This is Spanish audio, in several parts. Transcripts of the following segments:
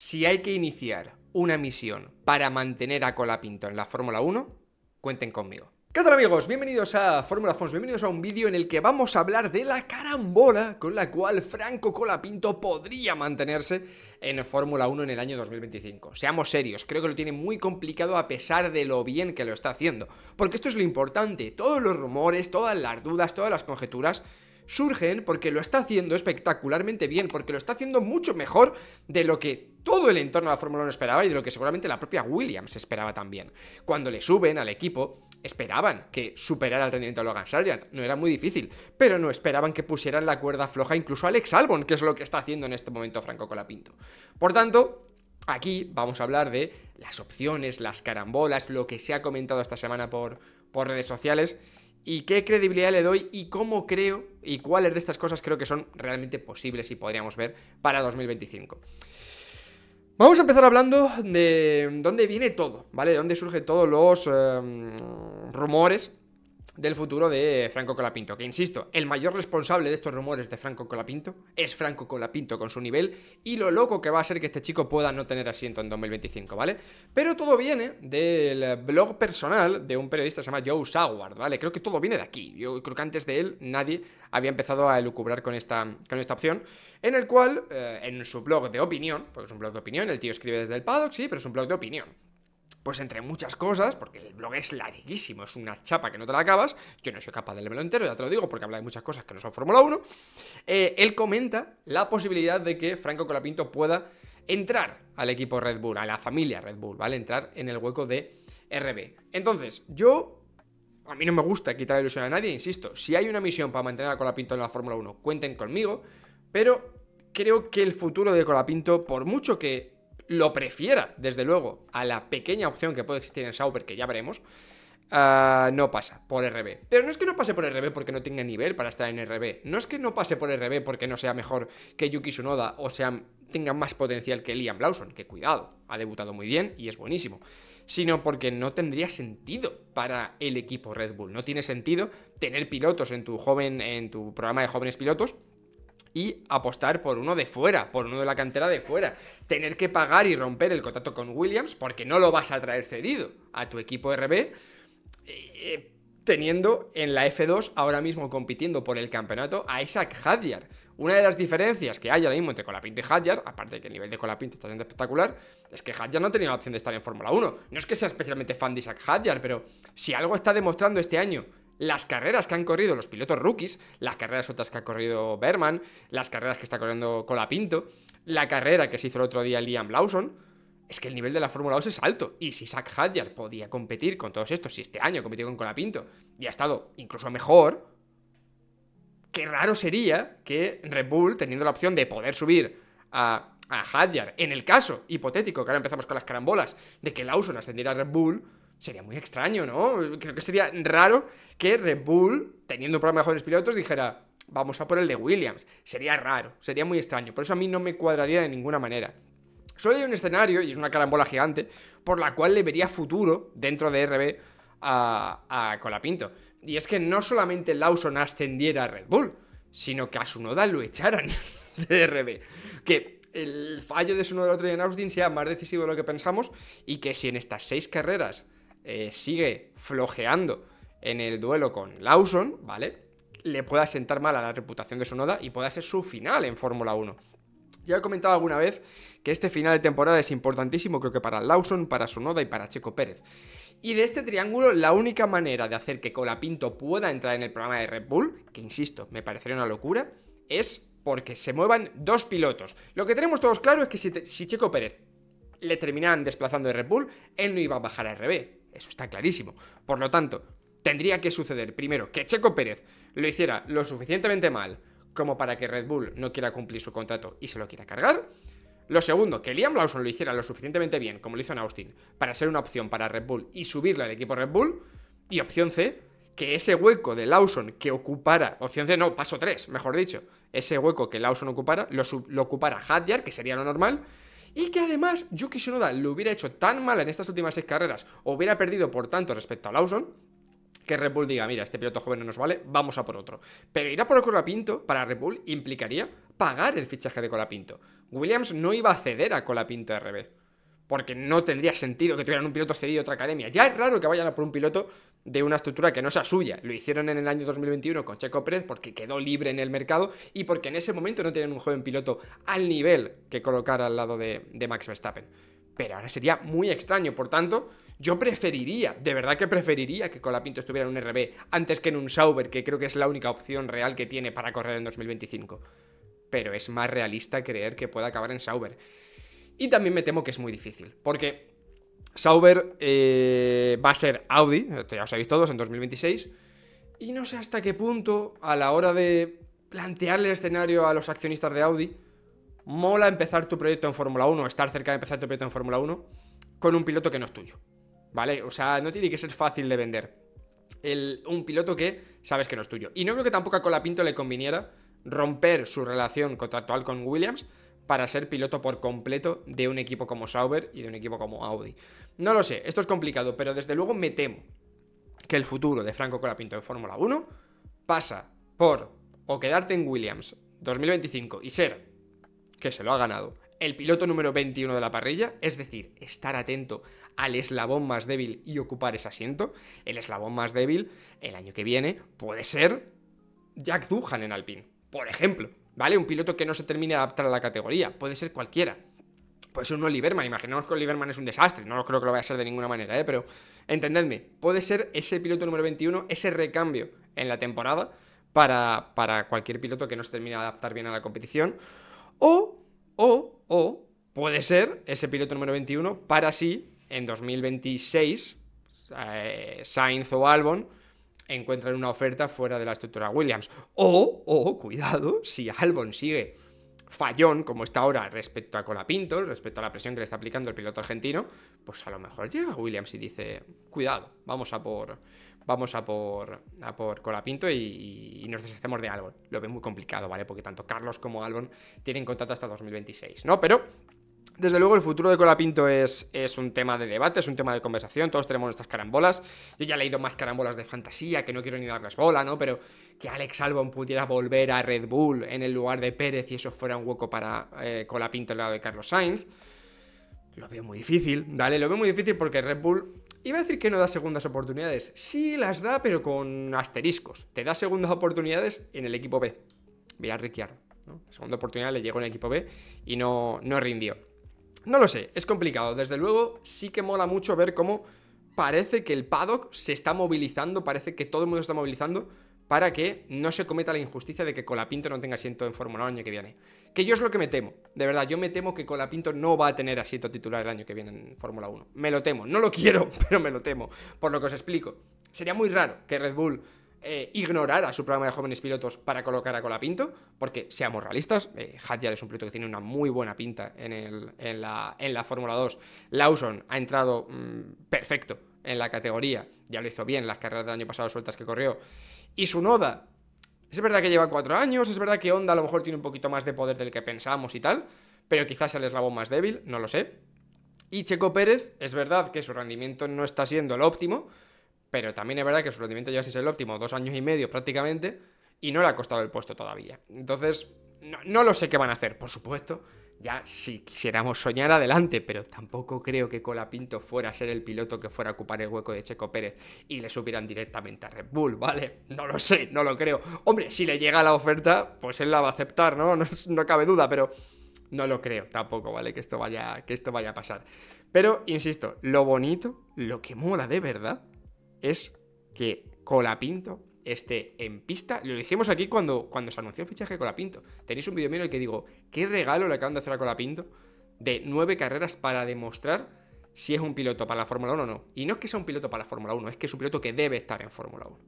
Si hay que iniciar una misión para mantener a Colapinto en la Fórmula 1, cuenten conmigo. ¿Qué tal amigos? Bienvenidos a Fórmula Fons, bienvenidos a un vídeo en el que vamos a hablar de la carambola con la cual Franco Colapinto podría mantenerse en Fórmula 1 en el año 2025. Seamos serios, creo que lo tiene muy complicado a pesar de lo bien que lo está haciendo, porque esto es lo importante, todos los rumores, todas las dudas, todas las conjeturas surgen porque lo está haciendo espectacularmente bien, porque lo está haciendo mucho mejor de lo que todo el entorno de la Fórmula 1 esperaba y de lo que seguramente la propia Williams esperaba también. Cuando le suben al equipo, esperaban que superara el rendimiento de Logan Sargent, no era muy difícil, pero no esperaban que pusieran la cuerda floja incluso a Alex Albon, que es lo que está haciendo en este momento Franco Colapinto. Por tanto, aquí vamos a hablar de las opciones, las carambolas, lo que se ha comentado esta semana por, por redes sociales y qué credibilidad le doy y cómo creo y cuáles de estas cosas creo que son realmente posibles y podríamos ver para 2025. Vamos a empezar hablando de dónde viene todo, ¿vale? De dónde surgen todos los eh, rumores del futuro de Franco Colapinto. Que insisto, el mayor responsable de estos rumores de Franco Colapinto es Franco Colapinto con su nivel y lo loco que va a ser que este chico pueda no tener asiento en 2025, ¿vale? Pero todo viene del blog personal de un periodista que se llama Joe Saward, ¿vale? Creo que todo viene de aquí. Yo creo que antes de él nadie había empezado a elucubrar con esta, con esta opción, en el cual, eh, en su blog de opinión, porque es un blog de opinión, el tío escribe desde el paddock, sí, pero es un blog de opinión. Pues entre muchas cosas, porque el blog es larguísimo, es una chapa que no te la acabas, yo no soy capaz de leerlo entero, ya te lo digo, porque habla de muchas cosas que no son Fórmula 1, eh, él comenta la posibilidad de que Franco Colapinto pueda entrar al equipo Red Bull, a la familia Red Bull, ¿vale? Entrar en el hueco de RB. Entonces, yo a mí no me gusta quitar ilusión a nadie, insisto. Si hay una misión para mantener a Colapinto en la Fórmula 1, cuenten conmigo. Pero creo que el futuro de Colapinto, por mucho que lo prefiera, desde luego, a la pequeña opción que puede existir en Sauber, que ya veremos, ah, no pasa por RB. Pero no es que no pase por RB porque no tenga nivel para estar en RB. No es que no pase por RB porque no sea mejor que Yuki Tsunoda o sea, tenga más potencial que Liam Lawson, que cuidado, ha debutado muy bien y es buenísimo sino porque no tendría sentido para el equipo Red Bull. No tiene sentido tener pilotos en tu joven en tu programa de jóvenes pilotos y apostar por uno de fuera, por uno de la cantera de fuera. Tener que pagar y romper el contrato con Williams porque no lo vas a traer cedido a tu equipo RB. Eh, teniendo en la F2 ahora mismo compitiendo por el campeonato a Isaac Hadjar. Una de las diferencias que hay ahora mismo entre Colapinto y Hadjar, aparte de que el nivel de Colapinto está siendo espectacular, es que Hadjar no tenía la opción de estar en Fórmula 1. No es que sea especialmente fan de Isaac Hadjar, pero si algo está demostrando este año las carreras que han corrido los pilotos rookies, las carreras otras que ha corrido Berman, las carreras que está corriendo Colapinto, la carrera que se hizo el otro día Liam Lawson, es que el nivel de la Fórmula 2 es alto. Y si Zach Hadjar podía competir con todos estos, si este año competió con Colapinto y ha estado incluso mejor, qué raro sería que Red Bull, teniendo la opción de poder subir a, a Hadjar, en el caso hipotético, que ahora empezamos con las carambolas, de que Lawson ascendiera a Red Bull, Sería muy extraño, ¿no? Creo que sería raro que Red Bull, teniendo un de mejores pilotos, dijera, vamos a por el de Williams. Sería raro, sería muy extraño. Por eso a mí no me cuadraría de ninguna manera. Solo hay un escenario, y es una carambola gigante, por la cual le vería futuro dentro de RB a, a Colapinto. Y es que no solamente Lawson ascendiera a Red Bull, sino que a Sunoda lo echaran de RB. Que el fallo de Sunoda el otro día en Austin sea más decisivo de lo que pensamos y que si en estas seis carreras eh, sigue flojeando en el duelo con Lawson, ¿vale? Le pueda sentar mal a la reputación de Sonoda y pueda ser su final en Fórmula 1. Ya he comentado alguna vez que este final de temporada es importantísimo, creo que para Lawson, para Sonoda y para Checo Pérez. Y de este triángulo, la única manera de hacer que Colapinto pueda entrar en el programa de Red Bull, que insisto, me parecería una locura, es porque se muevan dos pilotos. Lo que tenemos todos claro es que si, si Checo Pérez le terminan desplazando de Red Bull, él no iba a bajar a RB. Eso está clarísimo. Por lo tanto, tendría que suceder primero que Checo Pérez lo hiciera lo suficientemente mal como para que Red Bull no quiera cumplir su contrato y se lo quiera cargar. Lo segundo, que Liam Lawson lo hiciera lo suficientemente bien, como lo hizo en Austin, para ser una opción para Red Bull y subirla al equipo Red Bull. Y opción C, que ese hueco de Lawson que ocupara, opción C no, paso 3, mejor dicho, ese hueco que Lawson ocupara, lo, lo ocupara Hadjar, que sería lo normal, y que además Yuki Shinoda lo hubiera hecho tan mal en estas últimas seis carreras, o hubiera perdido por tanto respecto a Lawson, que Red Bull diga, mira, este piloto joven no nos vale, vamos a por otro. Pero ir a por Colapinto para Red Bull implicaría pagar el fichaje de Colapinto. Williams no iba a ceder a Colapinto RB porque no tendría sentido que tuvieran un piloto cedido a otra academia. Ya es raro que vayan a por un piloto de una estructura que no sea suya. Lo hicieron en el año 2021 con Checo Pérez porque quedó libre en el mercado y porque en ese momento no tenían un joven piloto al nivel que colocar al lado de, de Max Verstappen. Pero ahora sería muy extraño, por tanto, yo preferiría, de verdad que preferiría que Colapinto estuviera en un RB antes que en un Sauber, que creo que es la única opción real que tiene para correr en 2025. Pero es más realista creer que pueda acabar en Sauber. Y también me temo que es muy difícil, porque Sauber eh, va a ser Audi, ya os habéis todos, en 2026. Y no sé hasta qué punto, a la hora de plantearle el escenario a los accionistas de Audi, mola empezar tu proyecto en Fórmula 1, estar cerca de empezar tu proyecto en Fórmula 1, con un piloto que no es tuyo. ¿Vale? O sea, no tiene que ser fácil de vender. un piloto que sabes que no es tuyo. Y no creo que tampoco a Colapinto le conviniera romper su relación contractual con Williams para ser piloto por completo de un equipo como Sauber y de un equipo como Audi. No lo sé, esto es complicado, pero desde luego me temo que el futuro de Franco Colapinto en Fórmula 1 pasa por o quedarte en Williams 2025 y ser, que se lo ha ganado, el piloto número 21 de la parrilla, es decir, estar atento al eslabón más débil y ocupar ese asiento. El eslabón más débil el año que viene puede ser Jack Duhan en Alpine, por ejemplo. ¿vale? Un piloto que no se termine de adaptar a la categoría, puede ser cualquiera. Puede ser un Oliverman, imaginemos que Oliverman es un desastre, no creo que lo vaya a ser de ninguna manera, ¿eh? pero entendedme, puede ser ese piloto número 21, ese recambio en la temporada para, cualquier piloto que no se termine de adaptar bien a la competición. O, o, o, puede ser ese piloto número 21 para sí en 2026, eh, Sainz o Albon, encuentran una oferta fuera de la estructura Williams. O, o, cuidado, si Albon sigue fallón como está ahora respecto a Colapinto, respecto a la presión que le está aplicando el piloto argentino, pues a lo mejor llega Williams y dice, cuidado, vamos a por, vamos a por, a por Colapinto y, y, nos deshacemos de Albon. Lo ve muy complicado, ¿vale? Porque tanto Carlos como Albon tienen contrato hasta 2026, ¿no? Pero desde luego el futuro de Colapinto es, es un tema de debate, es un tema de conversación, todos tenemos nuestras carambolas. Yo ya he leído más carambolas de fantasía, que no quiero ni darles bola, ¿no? Pero que Alex Albon pudiera volver a Red Bull en el lugar de Pérez y eso fuera un hueco para eh, Cola Colapinto al lado de Carlos Sainz, lo veo muy difícil, ¿vale? Lo veo muy difícil porque Red Bull Iba a decir que no da segundas oportunidades. Sí las da, pero con asteriscos. Te da segundas oportunidades en el equipo B. Mira Ricciardo. ¿no? segunda oportunidad le llegó en el equipo B y no, no rindió. No lo sé, es complicado. Desde luego, sí que mola mucho ver cómo parece que el paddock se está movilizando, parece que todo el mundo está movilizando para que no se cometa la injusticia de que Colapinto no tenga asiento en Fórmula el año que viene. Que yo es lo que me temo, de verdad, yo me temo que Colapinto no va a tener asiento titular el año que viene en Fórmula 1. Me lo temo, no lo quiero, pero me lo temo, por lo que os explico. Sería muy raro que Red Bull eh, ignorar a su programa de jóvenes pilotos para colocar a Colapinto, porque seamos realistas, eh, es un piloto que tiene una muy buena pinta en, la, Fórmula 2. Lawson ha entrado mm, perfecto en la categoría, ya lo hizo bien las carreras del año pasado sueltas que corrió. Y su Noda, es verdad que lleva cuatro años, es verdad que Honda a lo mejor tiene un poquito más de poder del que pensamos y tal, pero quizás el eslabón más débil, no lo sé. Y Checo Pérez, es verdad que su rendimiento no está siendo el óptimo, pero también es verdad que su rendimiento ya es el óptimo, dos años y medio prácticamente, y no le ha costado el puesto todavía. Entonces, no, lo sé qué van a hacer, por supuesto. Ya si quisiéramos soñar adelante, pero tampoco creo que Colapinto fuera a ser el piloto que fuera a ocupar el hueco de Checo Pérez y le subieran directamente a Red Bull, ¿vale? No lo sé, no lo creo. Hombre, si le llega la oferta, pues él la va a aceptar, ¿no? No, cabe duda, pero no lo creo tampoco, ¿vale? Que esto vaya, que esto vaya a pasar. Pero, insisto, lo bonito, lo que mola de verdad, es que Colapinto esté en pista. Lo dijimos aquí cuando, cuando se anunció el fichaje de Colapinto. Tenéis un vídeo mío en el que digo, ¿qué regalo le acaban de hacer a Colapinto? De nueve carreras para demostrar si es un piloto para la Fórmula 1 o no. Y no es que sea un piloto para la Fórmula 1, es que es un piloto que debe estar en Fórmula 1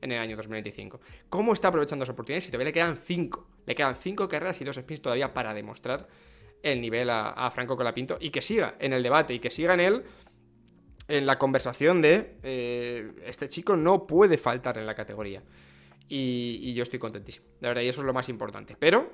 en el año 2025. ¿Cómo está aprovechando esa oportunidades si todavía le quedan cinco. Le quedan cinco carreras y dos spins todavía para demostrar el nivel a, a, Franco Colapinto y que siga en el debate y que siga en él en la conversación de eh, este chico no puede faltar en la categoría. Y, yo estoy contentísimo. La verdad, y eso es lo más importante. Pero,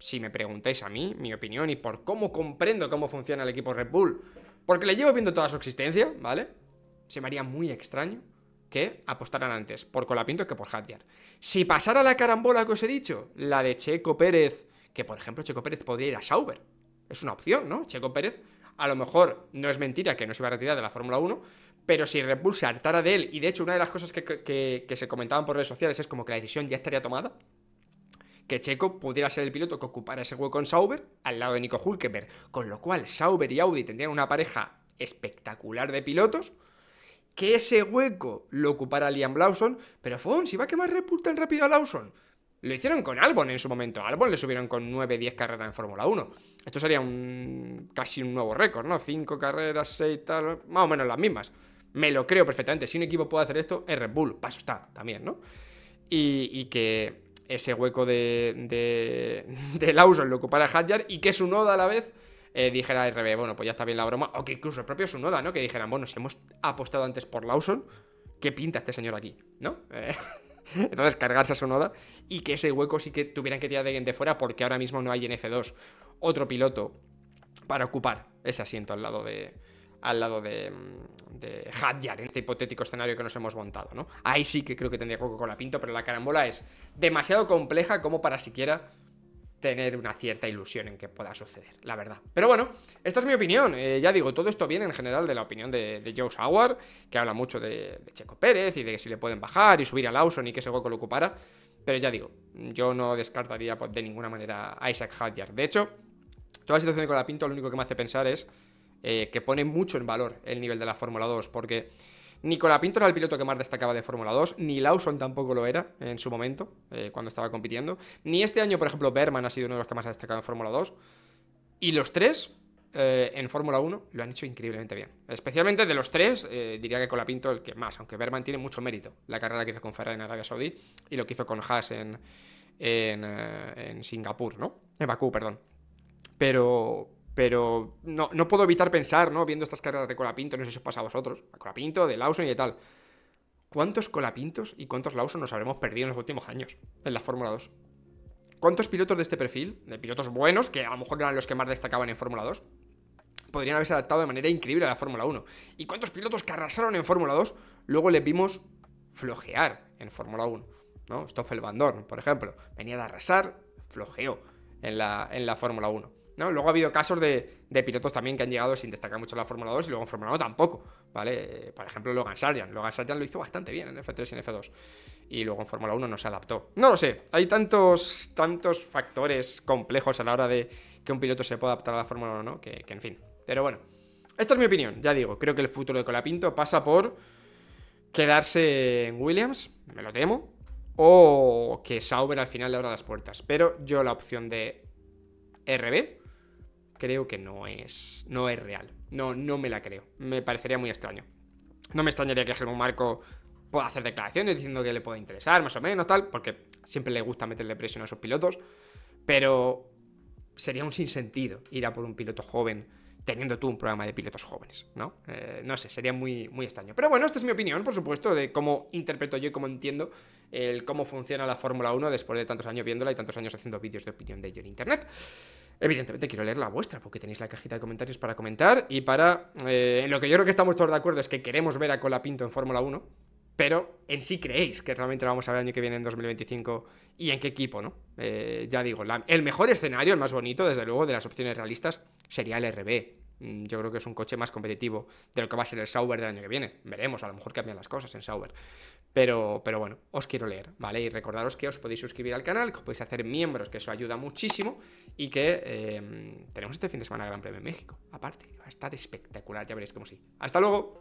si me preguntáis a mí, mi opinión y por cómo comprendo cómo funciona el equipo Red Bull, porque le llevo viendo toda su existencia, ¿vale? Se me haría muy extraño que apostaran antes por Colapinto que por Hadjar. Si pasara la carambola que os he dicho, la de Checo Pérez, que por ejemplo Checo Pérez podría ir a Sauber. Es una opción, ¿no? Checo Pérez a lo mejor no es mentira que no se iba a retirar de la Fórmula 1, pero si repulsa hartara de él, y de hecho una de las cosas que, se comentaban por redes sociales es como que la decisión ya estaría tomada, que Checo pudiera ser el piloto que ocupara ese hueco en Sauber al lado de Nico Hülkenberg, con lo cual Sauber y Audi tendrían una pareja espectacular de pilotos, que ese hueco lo ocupara Liam Lawson, pero Fons, si va a quemar Red tan rápido a Lawson? Lo hicieron con Albon en su momento. Albon le subieron con 9-10 carreras en Fórmula 1. Esto sería un casi un nuevo récord, ¿no? 5 carreras, 6 tal, más o menos las mismas. Me lo creo perfectamente. Si un equipo puede hacer esto, es Red Bull. Paso está también, ¿no? Y, que ese hueco de, de, de, Lawson lo ocupara Hadjar y que su noda a la vez eh, dijera al RB, bueno, pues ya está bien la broma. O que incluso el propio Sunoda, ¿no? Que dijeran, bueno, si hemos apostado antes por Lawson, ¿qué pinta este señor aquí? ¿No? Eh, Entonces, cargarse a Sonoda y que ese hueco sí que tuvieran que tirar de alguien de fuera porque ahora mismo no hay en F2 otro piloto para ocupar ese asiento al lado de, al lado de, mm, de Hadjar, en este hipotético escenario que nos hemos montado, ¿no? Ahí sí que creo que tendría poco con la pinto, pero la carambola es demasiado compleja como para siquiera tener una cierta ilusión en que pueda suceder, la verdad. Pero bueno, esta es mi opinión. Eh, ya digo, todo esto viene en general de la opinión de, Joe Sauer, que habla mucho de, Checo Pérez y de que si le pueden bajar y subir a Lawson y que ese hueco lo ocupara. Pero ya digo, yo no descartaría pues, de ninguna manera a Isaac Hadjar. De hecho, toda la situación de la Pinto lo único que me hace pensar es eh, que pone mucho en valor el nivel de la Fórmula 2, porque... Ni Colapinto era el piloto que más destacaba de Fórmula 2, ni Lawson tampoco lo era en su momento, eh, cuando estaba compitiendo. Ni este año, por ejemplo, Berman ha sido uno de los que más ha destacado en Fórmula 2. Y los tres, eh, en Fórmula 1 lo han hecho increíblemente bien. Especialmente de los tres, eh, diría que Colapinto el que más, aunque Berman tiene mucho mérito. La carrera que hizo con Ferrari en Arabia Saudí y lo que hizo con Haas en, en Singapur, ¿no? En Bakú, perdón. Pero, pero no, puedo evitar pensar, ¿no? Viendo estas carreras de Colapinto, no sé si os pasa a vosotros, a Colapinto, de Lawson y de tal. ¿Cuántos Colapintos y cuántos Lawson nos habremos perdido en los últimos años en la Fórmula 2? ¿Cuántos pilotos de este perfil, de pilotos buenos, que a lo mejor eran los que más destacaban en Fórmula 2, podrían haberse adaptado de manera increíble a la Fórmula 1? ¿Y cuántos pilotos que arrasaron en Fórmula 2 luego les vimos flojear en Fórmula 1? ¿No? Stoffel Van Dorn, por ejemplo, venía de arrasar, flojeó en la, en la Fórmula 1. ¿no? Luego ha habido casos de, pilotos también que han llegado sin destacar mucho en la Fórmula 2 y luego en Fórmula 1 tampoco, ¿vale? Eh, por ejemplo, Logan Sargent. Logan Sargent lo hizo bastante bien en F3 y en F2 y luego en Fórmula 1 no se adaptó. No lo sé, hay tantos, tantos factores complejos a la hora de que un piloto se pueda adaptar a la Fórmula 1, ¿no? Que, que en fin. Pero bueno, esta es mi opinión, ya digo, creo que el futuro de Colapinto pasa por quedarse en Williams, me lo temo, o que Sauber al final le abra las puertas. Pero yo la opción de RB creo que no es, no es real. No, no me la creo. Me parecería muy extraño. No me extrañaría que Helmut Marco pueda hacer declaraciones diciendo que le puede interesar, más o menos, tal, porque siempre le gusta meterle presión a esos pilotos. Pero sería un sinsentido ir a por un piloto joven teniendo tú un programa de pilotos jóvenes, ¿no? Eh, no sé, sería muy, muy extraño. Pero bueno, esta es mi opinión, por supuesto, de cómo interpreto yo y cómo entiendo el cómo funciona la Fórmula 1 después de tantos años viéndola y tantos años haciendo vídeos de opinión de ello en Internet. Evidentemente quiero leer la vuestra, porque tenéis la cajita de comentarios para comentar y para... Eh, en lo que yo creo que estamos todos de acuerdo es que queremos ver a Cola Pinto en Fórmula 1, pero en sí creéis que realmente vamos a ver el año que viene en 2025 y en qué equipo, ¿no? Eh, ya digo, el mejor escenario, el más bonito, desde luego, de las opciones realistas sería el RB, Mm, yo creo que es un coche más competitivo de lo que va a ser el Sauber del año que viene. Veremos, a lo mejor cambian las cosas en Sauber. Pero, pero bueno, os quiero leer, ¿vale? Y recordaros que os podéis suscribir al canal, que os podéis hacer miembros, que eso ayuda muchísimo. Y que em, tenemos este fin de semana Gran Premio en México, aparte, va a estar espectacular, ya veréis cómo sí. ¡Hasta luego!